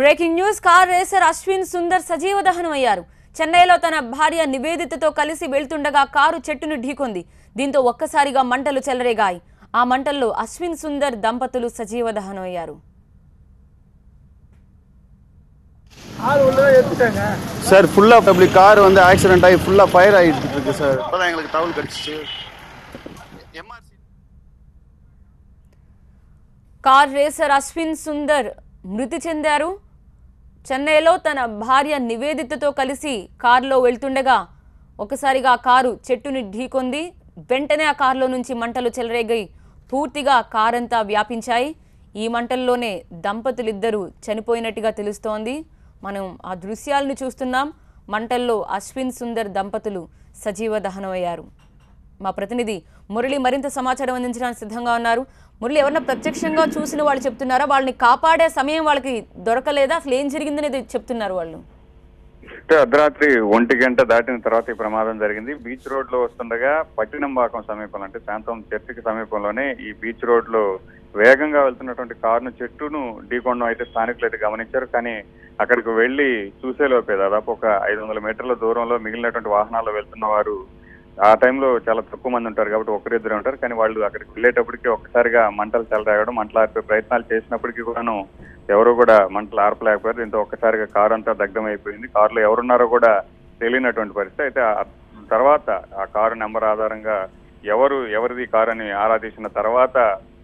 breaking news car racer Ashwin Sundar సజీవ దహనమయ్యారు చెన్నైలో తన భార్య నివేదితతో కలిసి వెళ్తుండగా కారు చెట్టును ఢీకొంది దీంతో ఒక్కసారిగా మంటలు చెలరేగాయి ఆ మంటల్లో అశ్విన్ సుందర్ దంపతులు సజీవ దహనమయ్యారు சார் ஃபுல்லாக அப்படி கார் வந்து ஆக்சிடென்ட் ஆகி ஃபுல்லாக ஃபயர் ஆகிட்டு இருக்கு சார் இப்போதான் எங்களுக்கு మృతి చెందారు చెన్నైలో తన భార్య నివేదితతో కలిసి కారులో వెళ్తుండగా ఒకసారిగా ఆ కారు చెట్టుని ఢీకొంది వెంటనే ఆ కారులో నుంచి మంటలు చెలరేగై పూర్తిగా కారంతా వ్యాపించాయి ఈ మంటల్లోనే దంపతులిద్దరూ చనిపోయినట్టుగా తెలుస్తోంది మనం ఆ దృశ్యాలను చూస్తున్నాం మంటల్లో అశ్విన్ సుందర్ దంపతులు సజీవ దహనమయ్యారు మా ప్రతినిధి మురళి మరింత సమాచారం అందించడానికి సిద్ధంగా ఉన్నారు మురళి ఎవరన్నా ప్రత్యక్షంగా చూసిన వాళ్ళు చెప్తున్నారా వాళ్ళని కాపాడే సమయం వాళ్ళకి దొరకలేదా అసలు ఏం జరిగిందనేది చెప్తున్నారు వాళ్ళు అర్ధరాత్రి ఒంటి గంట దాటిన తర్వాత ఈ ప్రమాదం జరిగింది బీచ్ రోడ్ లో వస్తుండగా పట్టినంబాకం సమీపంలో అంటే శాంతం చర్చికి సమీపంలోనే ఈ బీచ్ రోడ్ లో వేగంగా వెళ్తున్నటువంటి కారును చెట్టును ఢీకొండం అయితే స్థానికులు అయితే గమనించారు కానీ అక్కడికి వెళ్లి చూసేలోపే దాదాపు ఒక ఐదు వందల మీటర్ల దూరంలో మిగిలినటువంటి వాహనాల్లో వెళ్తున్న వారు ఆ టైంలో చాలా తక్కువ మంది ఉంటారు కాబట్టి ఒకరిద్దరే ఉంటారు కానీ వాళ్ళు అక్కడికి వెళ్ళేటప్పటికి ఒక్కసారిగా మంటలు చెలరాగడం మంటలు ఆర్పే ప్రయత్నాలు చేసినప్పటికీ కూడాను ఎవరు కూడా మంటలు ఆర్పలేకపోయారు దీంతో ఒక్కసారిగా కారు అంతా దగ్ధం అయిపోయింది కారులో ఎవరున్నారో కూడా తెలియనటువంటి పరిస్థితి అయితే తర్వాత ఆ కారు నెంబర్ ఆధారంగా ఎవరు ఎవరిది కారు అని ఆరాధించిన తర్వాత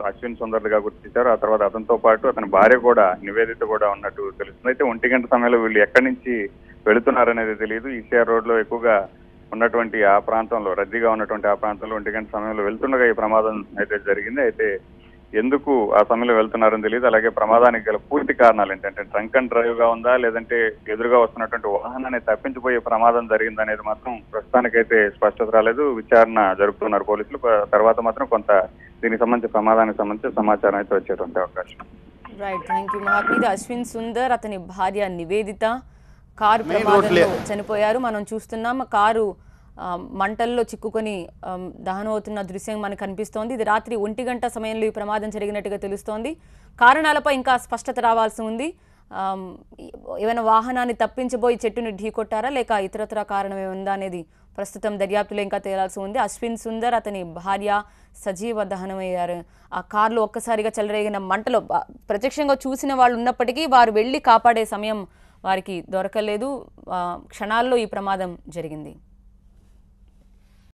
అశ్విన్ సుందర్గా గుర్తించారు ఆ తర్వాత అతనితో పాటు అతని భార్య కూడా నివేదిత కూడా ఉన్నట్టు తెలుస్తుంది అయితే ఒంటి గంట సమయంలో వీళ్ళు ఎక్కడి నుంచి వెళుతున్నారనేది తెలియదు ఈసీఆర్ రోడ్ లో ఎక్కువగా ఉన్నటువంటి ఆ ప్రాంతంలో రద్దీగా ఉన్నటువంటి ఆ ప్రాంతంలో ఒంటి గంట సమయంలో వెళ్తుండగా ఈ ప్రమాదం అయితే జరిగింది అయితే ఎందుకు ఆ సమయంలో వెళ్తున్నారని తెలియదు అలాగే ప్రమాదానికి గల పూర్తి కారణాలు ఏంటంటే ట్రంక్ అండ్ డ్రైవ్ గా ఉందా లేదంటే ఎదురుగా వస్తున్నటువంటి వాహనాన్ని తప్పించిపోయే ప్రమాదం జరిగిందనేది మాత్రం ప్రస్తుతానికైతే స్పష్టత రాలేదు విచారణ జరుపుతున్నారు పోలీసులు తర్వాత మాత్రం కొంత దీనికి సంబంధించి ప్రమాదానికి సంబంధించి సమాచారం అయితే వచ్చేటువంటి అవకాశం right thank you Ashwin Sundar అతని భార్య నివేదిత కారు చనిపోయారు మనం చూస్తున్నాం కారు మంటల్లో చిక్కుకొని దహనం అవుతున్న దృశ్యం మనకు కనిపిస్తోంది ఇది రాత్రి ఒంటి గంట సమయంలో ఈ ప్రమాదం జరిగినట్టుగా తెలుస్తోంది కారణాలపై ఇంకా స్పష్టత రావాల్సి ఉంది ఏమైనా వాహనాన్ని తప్పించబోయి చెట్టుని ఢీకొట్టారా లేక ఇతరత్ర కారణం ఏముందా అనేది ప్రస్తుతం దర్యాప్తులో ఇంకా తేలాల్సి ఉంది అశ్విన్ సుందర్ అతని భార్య సజీవ దహనమయ్యారు ఆ కార్లో ఒక్కసారిగా చెలరేగిన మంటలో ప్రత్యక్షంగా చూసిన వాళ్ళు ఉన్నప్పటికీ వారు వెళ్ళి కాపాడే సమయం వారికి దొరకలేదు క్షణాల్లో ఈ ప్రమాదం జరిగింది